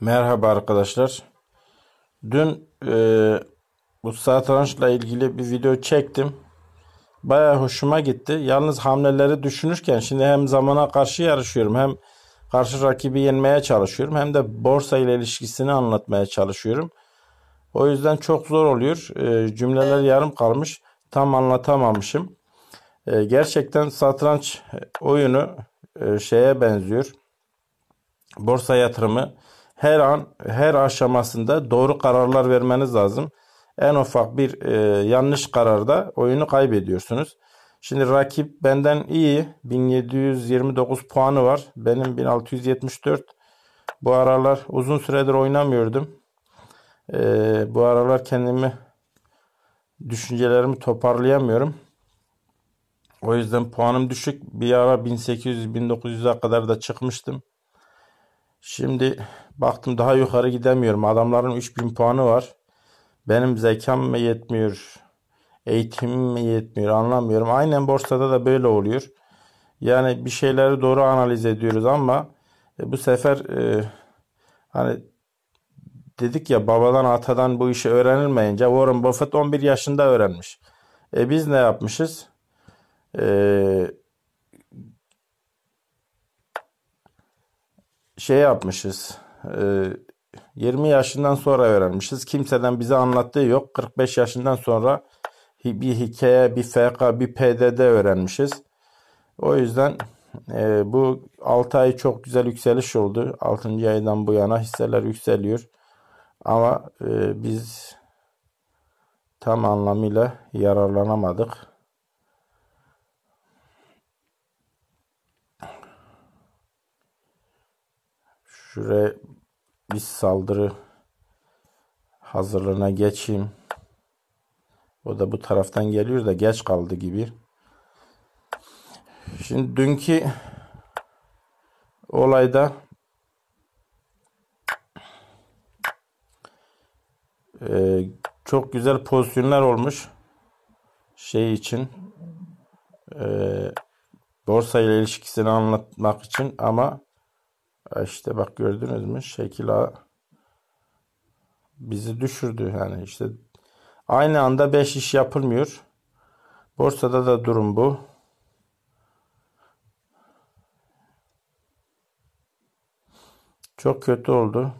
Merhaba arkadaşlar. Dün e, bu satrançla ilgili bir video çektim. Baya hoşuma gitti. Yalnız hamleleri düşünürken şimdi hem zamana karşı yarışıyorum hem karşı rakibi yenmeye çalışıyorum hem de borsa ile ilişkisini anlatmaya çalışıyorum. O yüzden çok zor oluyor. E, cümleler yarım kalmış. Tam anlatamamışım. E, gerçekten satranç oyunu e, şeye benziyor. Borsa yatırımı her an her aşamasında doğru kararlar vermeniz lazım. En ufak bir e, yanlış kararda oyunu kaybediyorsunuz. Şimdi rakip benden iyi. 1729 puanı var. Benim 1674. Bu aralar uzun süredir oynamıyordum. E, bu aralar kendimi düşüncelerimi toparlayamıyorum. O yüzden puanım düşük. Bir ara 1800-1900'e kadar da çıkmıştım. Şimdi baktım daha yukarı gidemiyorum. Adamların 3000 puanı var. Benim zekam mı yetmiyor? Eğitimim mi yetmiyor? Anlamıyorum. Aynen borsada da böyle oluyor. Yani bir şeyleri doğru analiz ediyoruz ama e, bu sefer e, hani dedik ya babadan atadan bu işi öğrenilmeyince Warren Buffett 11 yaşında öğrenmiş. E biz ne yapmışız? Eee şey yapmışız. E, 20 yaşından sonra öğrenmişiz. Kimseden bize anlattığı yok. 45 yaşından sonra bir hikaye, bir FK, bir PDD öğrenmişiz. O yüzden e, bu 6 ay çok güzel yükseliş oldu. 6. aydan bu yana hisseler yükseliyor. Ama e, biz tam anlamıyla yararlanamadık. Şuraya bir saldırı hazırlığına geçeyim. O da bu taraftan geliyor da geç kaldı gibi. Şimdi dünkü olayda e, çok güzel pozisyonlar olmuş şey için e, borsa ile ilişkisini anlatmak için ama işte bak gördünüz mü şekil bizi düşürdü yani işte aynı anda 5 iş yapılmıyor. Borsada da durum bu. Çok kötü oldu.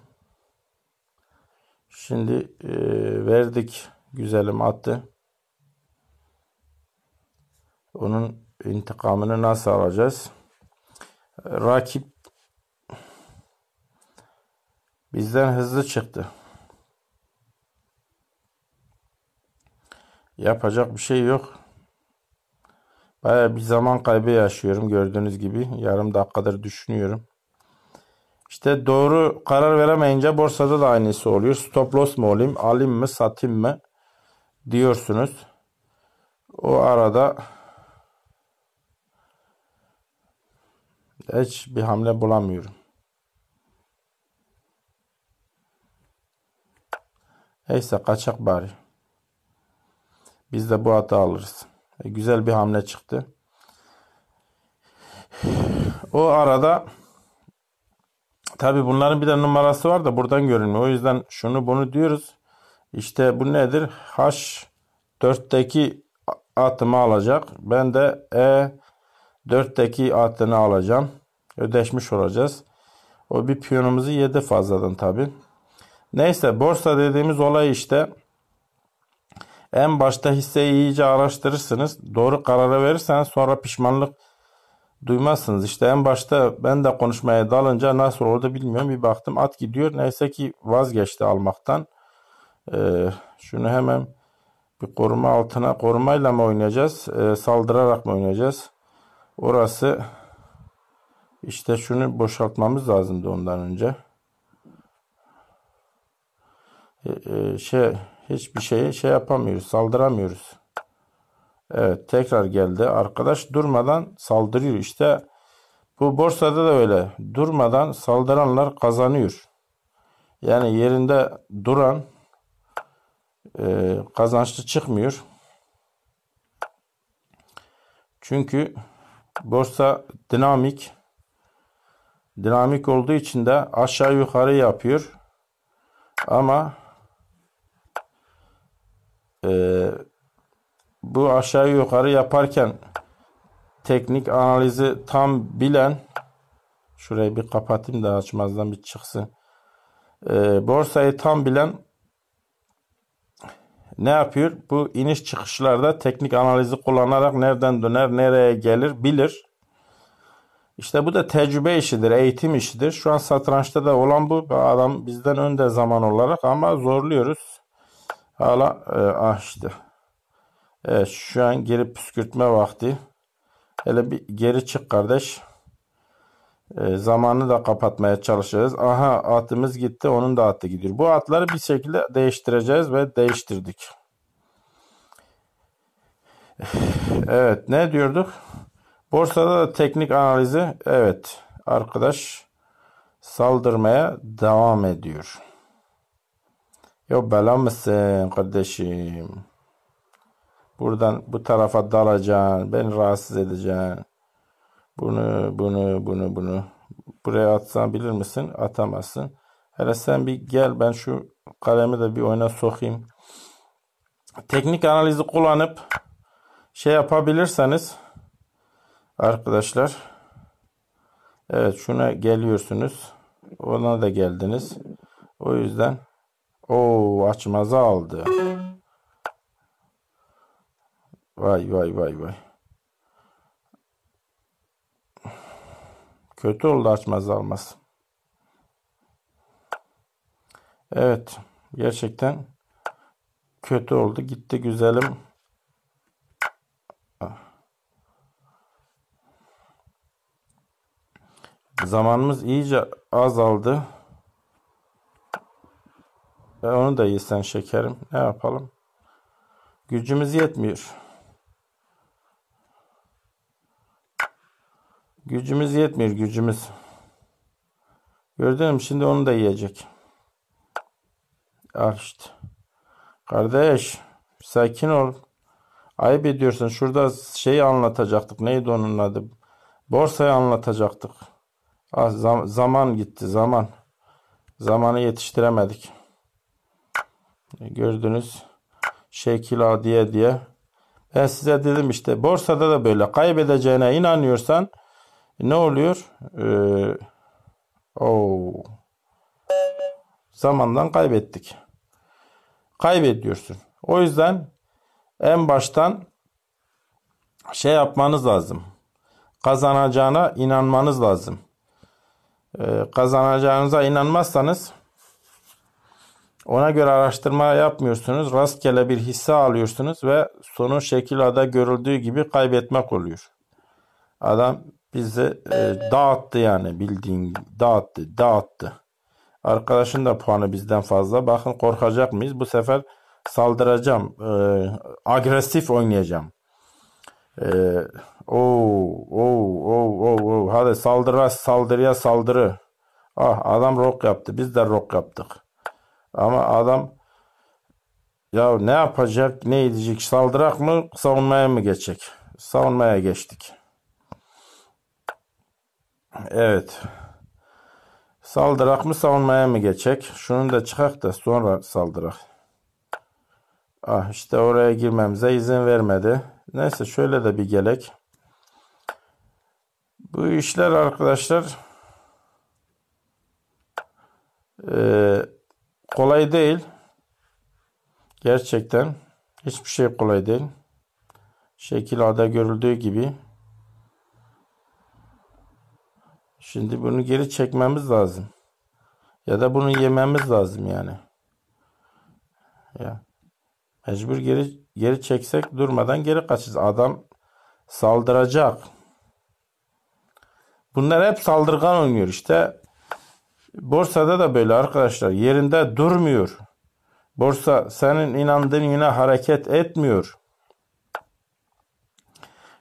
Şimdi e, verdik güzelim attı. Onun intikamını nasıl alacağız? Rakip Bizden hızlı çıktı. Yapacak bir şey yok. Baya bir zaman kaybı yaşıyorum gördüğünüz gibi. Yarım dakikadır düşünüyorum. İşte doğru karar veremeyince borsada da aynısı oluyor. Stop loss mu olayım, alayım mı, satayım mı diyorsunuz. O arada hiç bir hamle bulamıyorum. Neyse kaçak bari. Biz de bu hata alırız. E, güzel bir hamle çıktı. O arada tabi bunların bir de numarası var da buradan görünmüyor. O yüzden şunu bunu diyoruz. İşte bu nedir? H 4'teki atımı alacak. Ben de E 4'teki atını alacağım. Ödeşmiş olacağız. O bir piyonumuzu yedi fazladan tabi. Neyse borsa dediğimiz olay işte. En başta hisseyi iyice araştırırsınız. Doğru kararı verirseniz sonra pişmanlık duymazsınız. İşte en başta ben de konuşmaya dalınca nasıl oldu bilmiyorum. Bir baktım at gidiyor. Neyse ki vazgeçti almaktan. Ee, şunu hemen bir koruma altına korumayla mı oynayacağız? Ee, saldırarak mı oynayacağız? Orası işte şunu boşaltmamız lazımdı ondan önce. E, e, şey hiçbir şeye şey yapamıyoruz, saldıramıyoruz. Evet, tekrar geldi. Arkadaş durmadan saldırıyor. İşte bu borsada da öyle. Durmadan saldıranlar kazanıyor. Yani yerinde duran e, kazançlı çıkmıyor. Çünkü borsa dinamik dinamik olduğu için de aşağı yukarı yapıyor. Ama ee, bu aşağı yukarı yaparken teknik analizi tam bilen şurayı bir kapatayım da açmazdan bir çıksın. Ee, borsayı tam bilen ne yapıyor? Bu iniş çıkışlarda teknik analizi kullanarak nereden döner, nereye gelir bilir. İşte bu da tecrübe işidir, eğitim işidir. Şu an satrançta da olan bu. Adam bizden önde zaman olarak ama zorluyoruz. Hala e, açtı. Evet şu an geri püskürtme vakti. Hele bir geri çık kardeş. E, zamanı da kapatmaya çalışacağız. Aha atımız gitti onun da atı gidiyor. Bu atları bir şekilde değiştireceğiz ve değiştirdik. Evet ne diyorduk? Borsada da teknik analizi evet arkadaş saldırmaya devam ediyor. Ya bela mısın kardeşim? Buradan bu tarafa dalacaksın. Beni rahatsız edeceksin. Bunu, bunu, bunu, bunu. Buraya atsan bilir misin? Atamazsın. Hele sen bir gel ben şu kalemi de bir oyuna sokayım. Teknik analizi kullanıp şey yapabilirseniz arkadaşlar evet şuna geliyorsunuz. Ona da geldiniz. O yüzden Oo açmaza aldı. Vay vay vay vay. Kötü oldu açmaz almaz. Evet. Gerçekten kötü oldu. Gitti güzelim. Zamanımız iyice azaldı. E, onu da yesen şekerim. Ne yapalım? Gücümüz yetmiyor. Gücümüz yetmiyor gücümüz. Gördün mü? Şimdi onu da yiyecek. Al işte. Kardeş sakin ol. Ayıp ediyorsun. Şurada şeyi anlatacaktık. Neydi onun adı? Borsayı anlatacaktık. Ah, zam zaman gitti zaman. Zamanı yetiştiremedik. Gördünüz. Şekil A diye diye. Ben size dedim işte borsada da böyle kaybedeceğine inanıyorsan ne oluyor? Ee, oh. Zamandan kaybettik. Kaybediyorsun. O yüzden en baştan şey yapmanız lazım. Kazanacağına inanmanız lazım. Ee, kazanacağınıza inanmazsanız ona göre araştırma yapmıyorsunuz. Rastgele bir hisse alıyorsunuz ve sonu şekilada görüldüğü gibi kaybetmek oluyor. Adam bizi e, ee, dağıttı yani bildiğin dağıttı dağıttı. Arkadaşın da puanı bizden fazla. Bakın korkacak mıyız? Bu sefer saldıracağım. E, agresif oynayacağım. E, oo, oo, oo, oo, oo. Hadi saldıra saldırıya saldırı. Ah adam rock yaptı. Biz de rock yaptık. Ama adam ya ne yapacak, ne edecek? Saldırak mı, savunmaya mı geçecek? Savunmaya geçtik. Evet. Saldırak mı, savunmaya mı geçecek? Şunu da çıkak da sonra saldırak. Ah işte oraya girmemize izin vermedi. Neyse şöyle de bir gelek. Bu işler arkadaşlar eee Kolay değil. Gerçekten hiçbir şey kolay değil. Şekil ada görüldüğü gibi. Şimdi bunu geri çekmemiz lazım. Ya da bunu yememiz lazım yani. Ya. Mecbur geri geri çeksek durmadan geri kaçız. Adam saldıracak. Bunlar hep saldırgan oynuyor işte. Borsada da böyle arkadaşlar yerinde durmuyor. Borsa senin inandığın yine hareket etmiyor.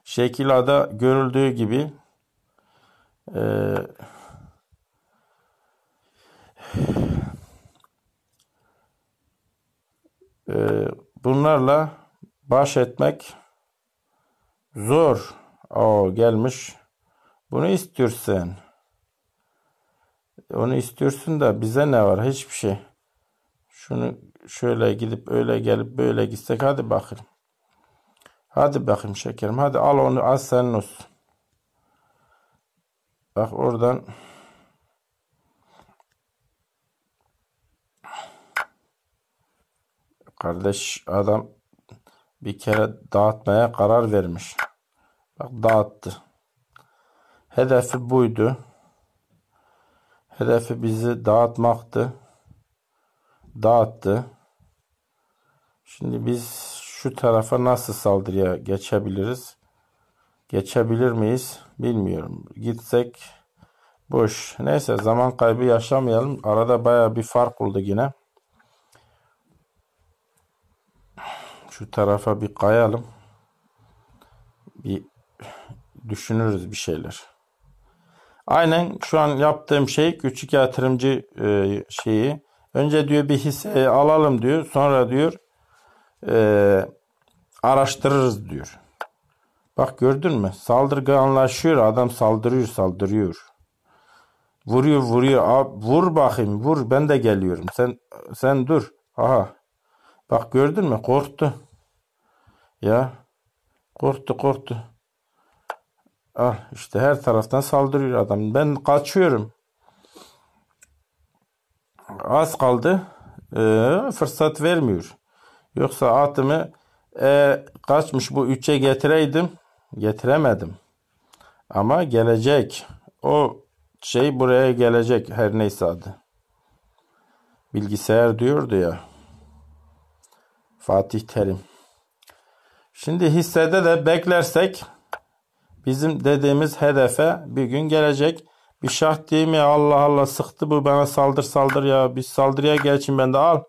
Şekilada görüldüğü gibi e, e, bunlarla baş etmek zor. O gelmiş. Bunu istiyorsun. Onu istiyorsun da bize ne var? Hiçbir şey. Şunu şöyle gidip öyle gelip böyle gitsek hadi bakayım. Hadi bakayım şekerim. Hadi al onu az senin olsun. Bak oradan Kardeş adam bir kere dağıtmaya karar vermiş. Bak dağıttı. Hedefi buydu. Hedefi bizi dağıtmaktı. Dağıttı. Şimdi biz şu tarafa nasıl saldırıya geçebiliriz? Geçebilir miyiz? Bilmiyorum. Gitsek boş. Neyse zaman kaybı yaşamayalım. Arada baya bir fark oldu yine. Şu tarafa bir kayalım. Bir düşünürüz bir şeyler. Aynen şu an yaptığım şey küçük yatırımcı e, şeyi. Önce diyor bir hisse alalım diyor. Sonra diyor e, araştırırız diyor. Bak gördün mü? Saldırganlaşıyor. Adam saldırıyor saldırıyor. Vuruyor vuruyor. Abi, vur bakayım vur ben de geliyorum. Sen sen dur. Aha. Bak gördün mü? Korktu. Ya. Korktu korktu. Ah işte her taraftan saldırıyor adam. Ben kaçıyorum. Az kaldı. Ee, fırsat vermiyor. Yoksa atımı e, kaçmış bu üçe getireydim. Getiremedim. Ama gelecek. O şey buraya gelecek her neyse adı. Bilgisayar diyordu ya. Fatih Terim. Şimdi hissede de beklersek Bizim dediğimiz hedefe bir gün gelecek. Bir şah diyeyim ya Allah Allah sıktı bu bana saldır saldır ya. Bir saldırıya geçin ben de al.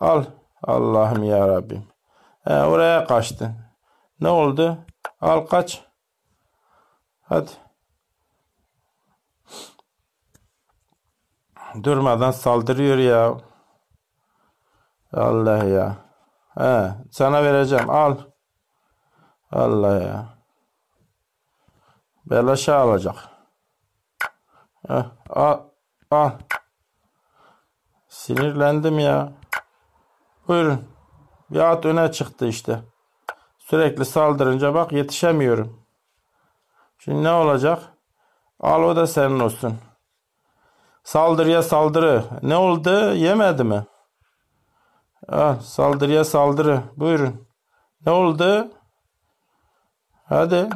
Al. Allah'ım ya Rabbim. He, oraya kaçtın. Ne oldu? Al kaç. Hadi. Durmadan saldırıyor ya. Allah ya. He, sana vereceğim al. Allah ya. Böyle şey alacak. Ah ah. Sinirlendim ya. Buyurun. Bir at öne çıktı işte. Sürekli saldırınca bak yetişemiyorum. Şimdi ne olacak? Al o da senin olsun. Saldırıya saldırı. Ne oldu? Yemedi mi? Ah, saldırıya saldırı. Buyurun. Ne oldu? Hadi.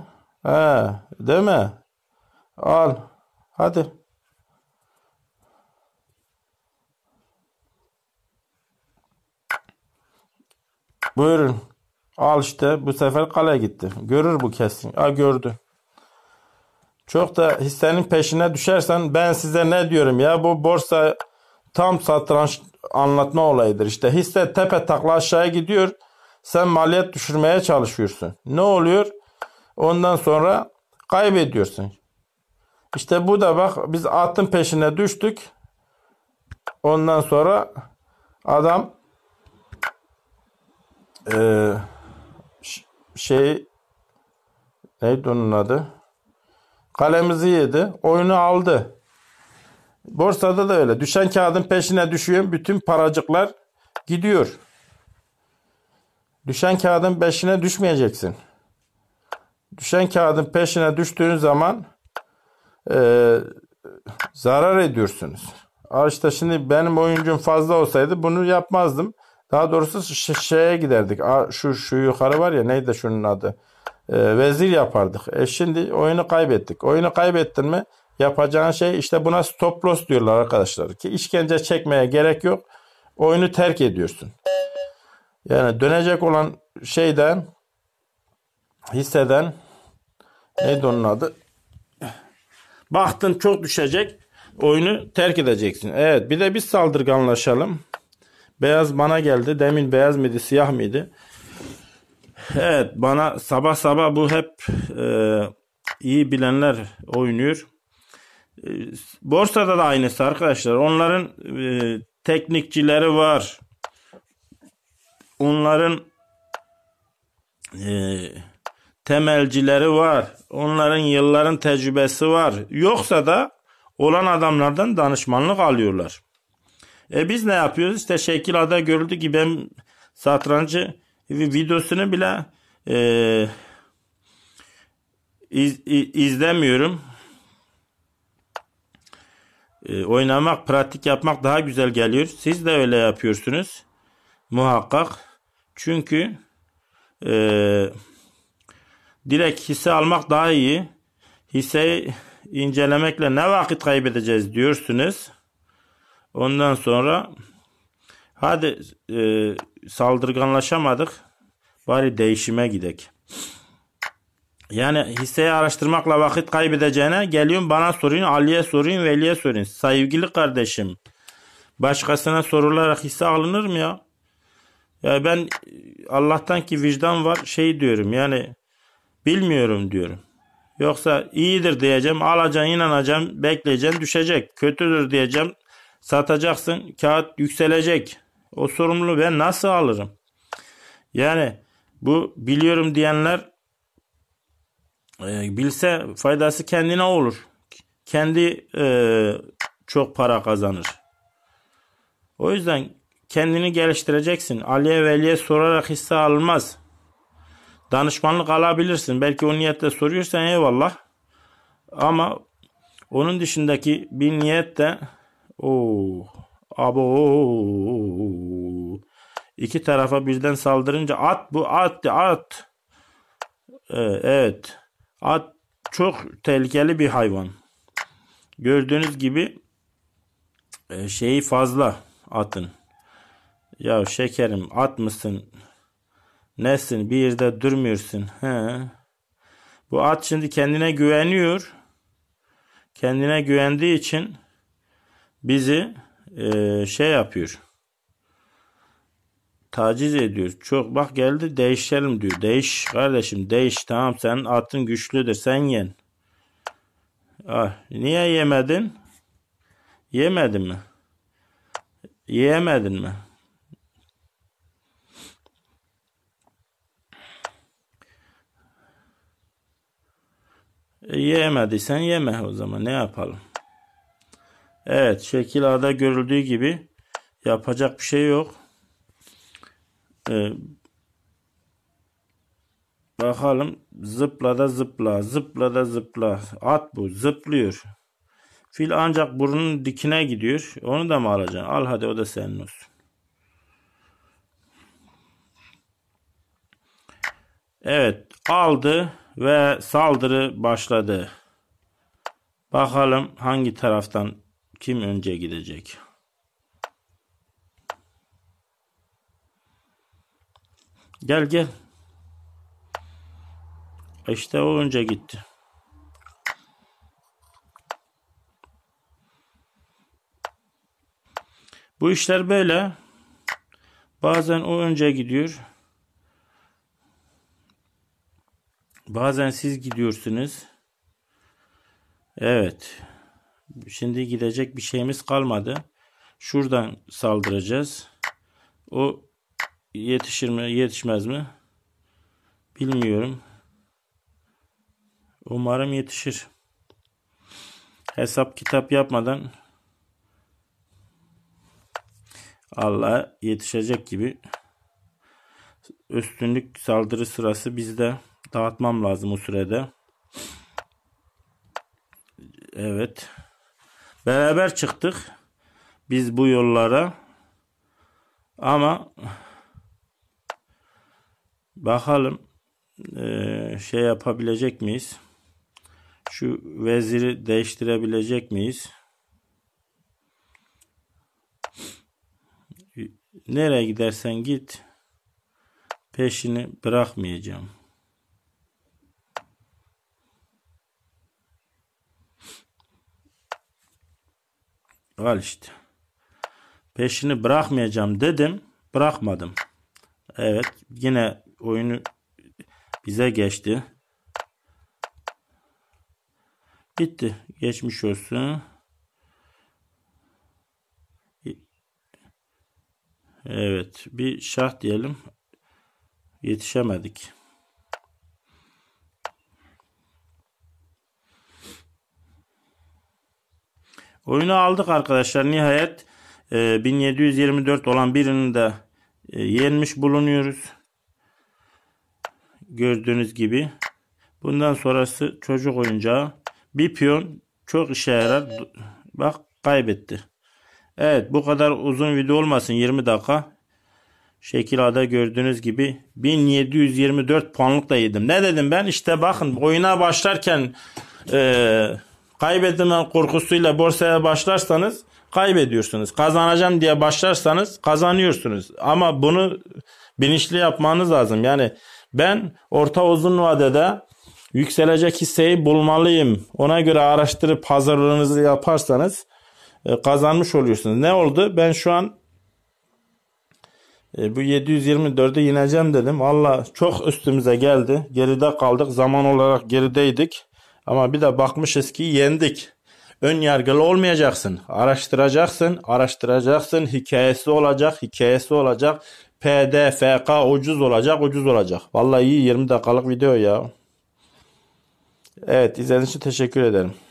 He, değil mi? Al. Hadi. Buyurun. Al işte. Bu sefer kale gitti. Görür bu kesin. Ha gördü. Çok da hissenin peşine düşersen ben size ne diyorum ya bu borsa tam satranç anlatma olayıdır. İşte hisse tepe takla aşağıya gidiyor. Sen maliyet düşürmeye çalışıyorsun. Ne oluyor? Ondan sonra kaybediyorsun. İşte bu da bak biz atın peşine düştük. Ondan sonra adam e, şey neydi onun adı? Kalemizi yedi. Oyunu aldı. Borsada da öyle. Düşen kağıdın peşine düşüyor. Bütün paracıklar gidiyor. Düşen kağıdın peşine düşmeyeceksin düşen kağıdın peşine düştüğün zaman e, zarar ediyorsunuz. İşte şimdi benim oyuncum fazla olsaydı bunu yapmazdım. Daha doğrusu şeye giderdik. Aa, şu şu yukarı var ya neydi şunun adı? E, vezir yapardık. E şimdi oyunu kaybettik. Oyunu kaybettin mi yapacağın şey işte buna stop loss diyorlar arkadaşlar. Ki işkence çekmeye gerek yok. Oyunu terk ediyorsun. Yani dönecek olan şeyden hisseden neydi onun adı? Bahtın çok düşecek. Oyunu terk edeceksin. Evet bir de biz saldırganlaşalım. Beyaz bana geldi. Demin beyaz mıydı siyah mıydı? Evet bana sabah sabah bu hep e, iyi bilenler oynuyor. E, borsada da aynısı arkadaşlar. Onların e, teknikçileri var. Onların e, temelcileri var. Onların yılların tecrübesi var. Yoksa da olan adamlardan danışmanlık alıyorlar. E biz ne yapıyoruz? İşte şekil Şekilada görüldü ki ben satrancı videosunu bile e, iz, izlemiyorum. E, oynamak, pratik yapmak daha güzel geliyor. Siz de öyle yapıyorsunuz. Muhakkak. Çünkü eee Direk hisse almak daha iyi. Hisseyi incelemekle ne vakit kaybedeceğiz diyorsunuz. Ondan sonra hadi e, saldırganlaşamadık. Bari değişime gidek. Yani hisseyi araştırmakla vakit kaybedeceğine geliyorum, bana sorayım, Ali'ye sorayım, Veli'ye sorun. Sevgili kardeşim başkasına sorularak hisse alınır mı ya? Ya ben Allah'tan ki vicdan var şey diyorum yani Bilmiyorum diyorum. Yoksa iyidir diyeceğim, alacaksın, inanacaksın, bekleyeceksin, düşecek. Kötüdür diyeceğim, satacaksın, kağıt yükselecek. O sorumluluğu ben nasıl alırım? Yani bu biliyorum diyenler e, bilse faydası kendine olur. Kendi e, çok para kazanır. O yüzden kendini geliştireceksin. Aliye veliye sorarak hisse alınmaz danışmanlık alabilirsin. Belki o niyetle soruyorsan eyvallah. Ama onun dışındaki bir niyet de o abo iki tarafa birden saldırınca at bu at at ee, evet at çok tehlikeli bir hayvan. Gördüğünüz gibi e, şeyi fazla atın. Ya şekerim at mısın? Nesin bir yerde durmuyorsun. He. Bu at şimdi kendine güveniyor. Kendine güvendiği için bizi e, şey yapıyor. Taciz ediyor. Çok bak geldi değişelim diyor. Değiş kardeşim değiş tamam senin atın güçlüdür sen yen. Ah, niye yemedin? Yemedin mi? Yemedin mi? E, yemediysen yeme o zaman ne yapalım. Evet şekil A'da görüldüğü gibi yapacak bir şey yok. Ee, bakalım zıpla da zıpla zıpla da zıpla at bu zıplıyor. Fil ancak burnun dikine gidiyor. Onu da mı alacaksın? Al hadi o da senin olsun. Evet aldı ve saldırı başladı. Bakalım hangi taraftan kim önce gidecek? Gel gel. İşte o önce gitti. Bu işler böyle. Bazen o önce gidiyor. Bazen siz gidiyorsunuz. Evet. Şimdi gidecek bir şeyimiz kalmadı. Şuradan saldıracağız. O yetişir mi yetişmez mi? Bilmiyorum. Umarım yetişir. Hesap kitap yapmadan Allah yetişecek gibi üstünlük saldırı sırası bizde dağıtmam lazım o sürede. Evet. Beraber çıktık. Biz bu yollara. Ama bakalım ee, şey yapabilecek miyiz? Şu veziri değiştirebilecek miyiz? Nereye gidersen git peşini bırakmayacağım. Gal işte. Peşini bırakmayacağım dedim. Bırakmadım. Evet. Yine oyunu bize geçti. Bitti. Geçmiş olsun. Evet. Bir şah diyelim. Yetişemedik. Oyunu aldık arkadaşlar. Nihayet e, 1724 olan birini de e, yenmiş bulunuyoruz. Gördüğünüz gibi. Bundan sonrası çocuk oyuncağı. Bir piyon çok işe yarar. Bak kaybetti. Evet bu kadar uzun video olmasın 20 dakika. Şekilada gördüğünüz gibi 1724 puanlık da yedim. Ne dedim ben? İşte bakın oyuna başlarken eee Kaybetme korkusuyla borsaya başlarsanız kaybediyorsunuz. Kazanacağım diye başlarsanız kazanıyorsunuz. Ama bunu bilinçli yapmanız lazım. Yani ben orta uzun vadede yükselecek hisseyi bulmalıyım. Ona göre araştırıp hazırlığınızı yaparsanız e, kazanmış oluyorsunuz. Ne oldu? Ben şu an e, bu 724'e ineceğim dedim. Valla çok üstümüze geldi. Geride kaldık. Zaman olarak gerideydik. Ama bir de bakmışız ki yendik. Ön yargılı olmayacaksın. Araştıracaksın, araştıracaksın. Hikayesi olacak, hikayesi olacak. PDFK ucuz olacak, ucuz olacak. Vallahi iyi 20 dakikalık video ya. Evet izlediğiniz için teşekkür ederim.